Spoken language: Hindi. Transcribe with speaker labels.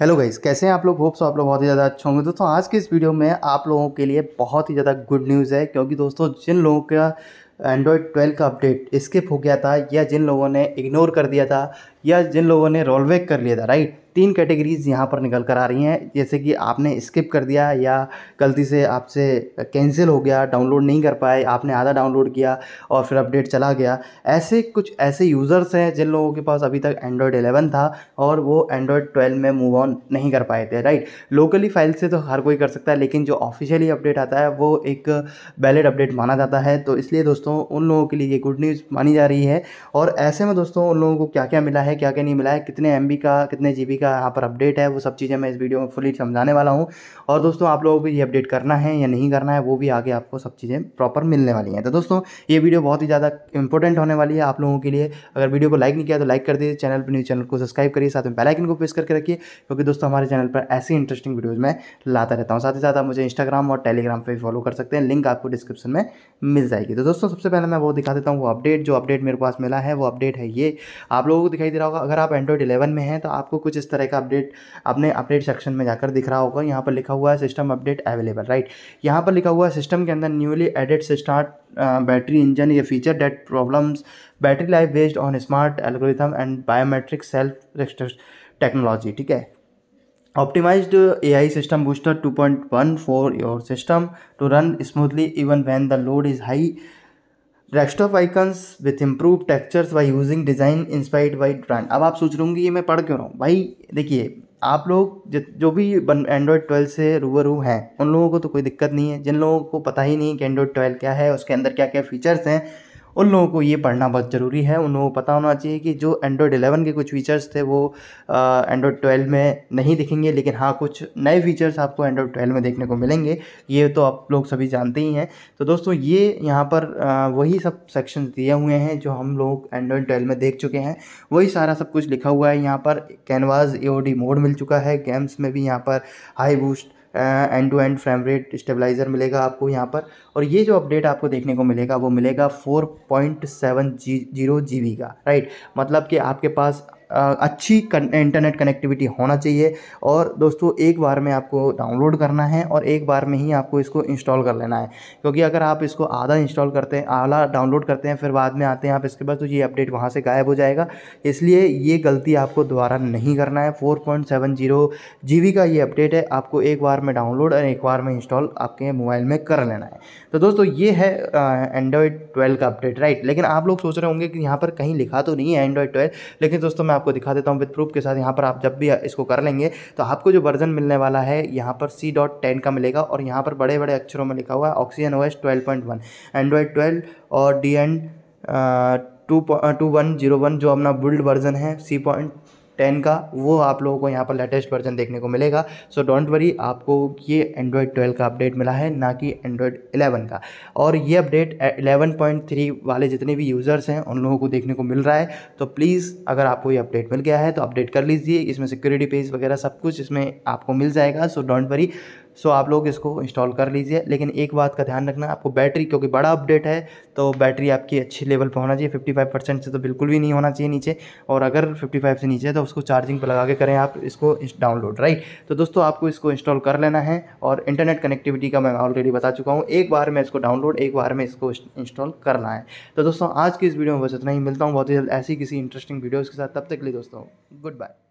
Speaker 1: हेलो गाइस कैसे हैं आप लोग होप्स आप लोग बहुत ही ज़्यादा अच्छे होंगे दोस्तों आज के इस वीडियो में आप लोगों के लिए बहुत ही ज़्यादा गुड न्यूज़ है क्योंकि दोस्तों जिन लोगों का एंड्रॉयड 12 का अपडेट स्किप हो गया था या जिन लोगों ने इग्नोर कर दिया था या जिन लोगों ने रोल बैक कर लिया था राइट तीन कैटेगरीज यहाँ पर निकल कर आ रही हैं जैसे कि आपने स्किप कर दिया या गलती से आपसे कैंसिल हो गया डाउनलोड नहीं कर पाए आपने आधा डाउनलोड किया और फिर अपडेट चला गया ऐसे कुछ ऐसे यूज़र्स हैं जिन लोगों के पास अभी तक एंड्रॉयड 11 था और वो एंड्रॉयड 12 में मूव ऑन नहीं कर पाए थे राइट लोकली फाइल से तो हर कोई कर सकता है लेकिन जो ऑफिशियली अपडेट आता है वो एक वैलिड अपडेट माना जाता है तो इसलिए दोस्तों उन लोगों के लिए ये गुड न्यूज़ मानी जा रही है और ऐसे में दोस्तों उन लोगों को क्या क्या मिला है है क्या क्या नहीं मिला है कितने एम का कितने जी का यहाँ पर अपडेट है वो सब चीज़ें मैं इस वीडियो में फुली समझाने वाला हूँ और दोस्तों आप लोगों को ये अपडेट करना है या नहीं करना है वो भी आगे आपको सब चीज़ें प्रॉपर मिलने वाली हैं तो दोस्तों ये वीडियो बहुत ही ज़्यादा इंपॉर्टेंट होने वाली है आप लोगों के लिए अगर वीडियो को लाइक नहीं किया तो लाइक कर दीजिए चैनल पर न्यूज़ चैनल को सब्सक्राइब करिए साथ में बेलाइकन को प्रेस करके रखिए क्योंकि दोस्तों हमारे चैनल पर ऐसी इंटरेस्टिंग वीडियोज़ मैं लाता रहता हूँ साथ ही साथ आप मुझे इंस्टाग्राम और टेलीग्राम पर फॉलो कर सकते हैं लिंक आपको डिस्क्रिप्शन में मिल जाएगी तो दोस्तों सबसे पहले मैं वो दिखा देता हूँ वो अपडेट जो अपडेट मेरे पास मिला है वो अपडेट है ये आप लोगों को दिखाई दे रहा होगा अगर आप एंड्रॉइड इलेवन में हैं तो आपको कुछ इस तरह का अपडेट अपने अपडेट सेक्शन में जाकर दिख रहा होगा यहाँ पर लिखा हुआ है सिस्टम अपडेट अवेलेबल राइट यहाँ पर लिखा हुआ है सिस्टम के अंदर newly added start battery engine या feature date problems battery life based on smart algorithm and biometric self technology ठीक है optimised AI system booster 2.1 for your system to run smoothly even when the load is high desktop icons with improve textures by using design inspired by brand अब आप सोच रहे होंगे ये मैं पढ़ क्यों रहा हूँ भाई देखिए आप लोग जो भी एंड्रॉयड ट्वेल्व से रूबरू हैं उन लोगों को तो कोई दिक्कत नहीं है जिन लोगों को पता ही नहीं कि एंड्रॉयड ट्वेल्व क्या है उसके अंदर क्या क्या फ़ीचर्स हैं उन लोगों को ये पढ़ना बहुत ज़रूरी है उन लोगों को पता होना चाहिए कि जो एंड्रॉयड एलेवन के कुछ फीचर्स थे वो एंड्रॉयड ट्वेल्व में नहीं दिखेंगे लेकिन हाँ कुछ नए फीचर्स आपको एंड्रॉयड ट्वेल्व में देखने को मिलेंगे ये तो आप लोग सभी जानते ही हैं तो दोस्तों ये यहाँ पर वही सब सेक्शन दिए हुए हैं जो हम लोग एंड्रॉयड ट्वेल्व में देख चुके हैं वही सारा सब कुछ लिखा हुआ है यहाँ पर कैनवास ए मोड मिल चुका है गेम्स में भी यहाँ पर high boost end to end frame rate stabiliser मिलेगा आपको यहाँ पर और ये जो अपडेट आपको देखने को मिलेगा वो मिलेगा four point seven G zero G B का राइट मतलब कि आपके पास अच्छी इंटरनेट कनेक्टिविटी होना चाहिए और दोस्तों एक बार में आपको डाउनलोड करना है और एक बार में ही आपको इसको इंस्टॉल कर लेना है क्योंकि अगर आप इसको आधा इंस्टॉल करते हैं आधा डाउनलोड करते हैं फिर बाद में आते हैं आप इसके बाद तो ये अपडेट वहाँ से गायब हो जाएगा इसलिए ये गलती आपको दोबारा नहीं करना है four point seven zero G B का ये अपडेट है आपको एक बार में डाउनलोड और एक बार में इंस्टॉल आपके मोबाइल में कर लेना है तो दोस्तों ये है एंड्रॉयड ट्वेल्व का अपडेट राइट लेकिन आप लोग सोच रहे होंगे कि यहाँ पर कहीं लिखा तो नहीं है एंड्रॉयड ट्वेल्व लेकिन दोस्तों मैं आपको दिखा देता हूँ विद प्रूफ के साथ यहाँ पर आप जब भी इसको कर लेंगे तो आपको जो वर्जन मिलने वाला है यहाँ पर सी डॉट टेन का मिलेगा और यहाँ पर बड़े बड़े अक्षरों में लिखा हुआ है Oxygen O S twelve point one Android twelve और D and two two one zero one जो अपना बुल्ड वर्जन है सी पॉइंट टेन का वो आप लोगों को यहाँ पर लेटेस्ट वर्जन देखने को मिलेगा सो डोंट वरी आपको ये एंड्रॉयड ट्वेल्व का अपडेट मिला है ना कि एंड्रॉयड इलेवन का और ये अपडेट एलेवन पॉइंट थ्री वाले जितने भी यूज़र्स हैं उन लोगों को देखने को मिल रहा है तो प्लीज़ अगर आपको ये अपडेट मिल गया है तो अपडेट कर लीजिए इसमें सिक्योरिटी पेज वगैरह सब कुछ इसमें आपको मिल जाएगा सो डोंट वरी सो आप लोग इसको इंस्टॉल कर लीजिए लेकिन एक बात का ध्यान रखना आपको बैटरी क्योंकि बड़ा अपडेट है तो बैटरी आपकी अच्छी लेवल पर होना चाहिए फिफ्टी फाइव परसेंट से तो बिल्कुल भी नहीं होना चाहिए नीचे और अगर फिफ्टी फाइव से नीचे है तो उसको चार्जिंग पर लगा के करें आप इसको डाउनलोड राइट तो दोस्तों आपको इसको इंस्टॉल कर लेना है और इंटरनेट कनेक्टिविटी का मैं ऑलरेडी बता चुका हूँ एक बार में इसको डाउनलोड एक बार में इसको इंस्टॉल करना है तो दोस्तों आज की इस वीडियो में बस इतना ही मिलता हूँ बहुत ही जल्द ऐसी किसी इंटरेस्टिंग वीडियोज़ के साथ तब तक के लिए दोस्तों गुड बाय